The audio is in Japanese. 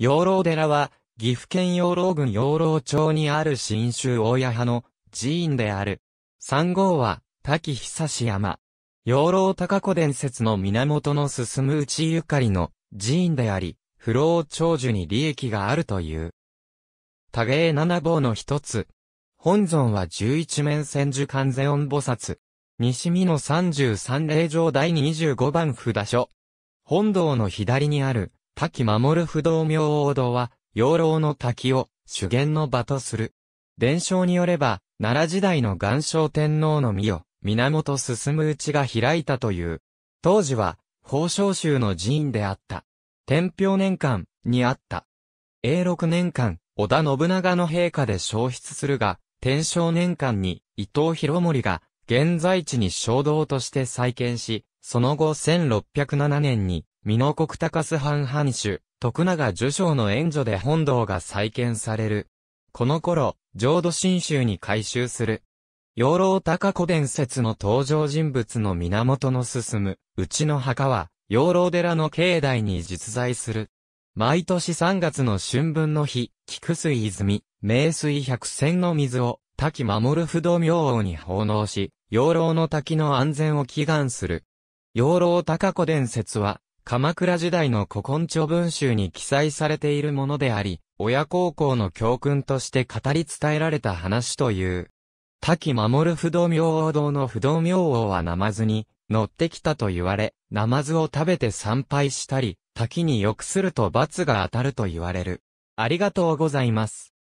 養老寺は、岐阜県養老郡養老町にある新州大谷派の寺院である。三号は、滝久山。養老高子伝説の源の進む内ゆかりの寺院であり、不老長寿に利益があるという。多芸七号の一つ。本尊は十一面千手観世音菩薩。西見の三十三霊場第二十五番札所。本堂の左にある滝守不動明王堂は、養老の滝を主験の場とする。伝承によれば、奈良時代の元正天皇の御を、源進む内が開いたという。当時は、宝生宗の寺院であった。天平年間にあった。永禄年間、織田信長の陛下で消失するが、天正年間に伊藤博盛が現在地に衝動として再建し、その後1607年に美濃国高須藩藩主、徳永受賞の援助で本堂が再建される。この頃、浄土真宗に改修する。養老高古伝説の登場人物の源の進む、うちの墓は、養老寺の境内に実在する。毎年3月の春分の日、菊水泉、名水百選の水を、滝守不動明王に奉納し、養老の滝の安全を祈願する。養老高古伝説は、鎌倉時代の古今著文集に記載されているものであり、親孝行の教訓として語り伝えられた話という。滝守不動明王堂の不動明王はナマズに乗ってきたと言われ、ナマズを食べて参拝したり、滝に良くすると罰が当たると言われる。ありがとうございます。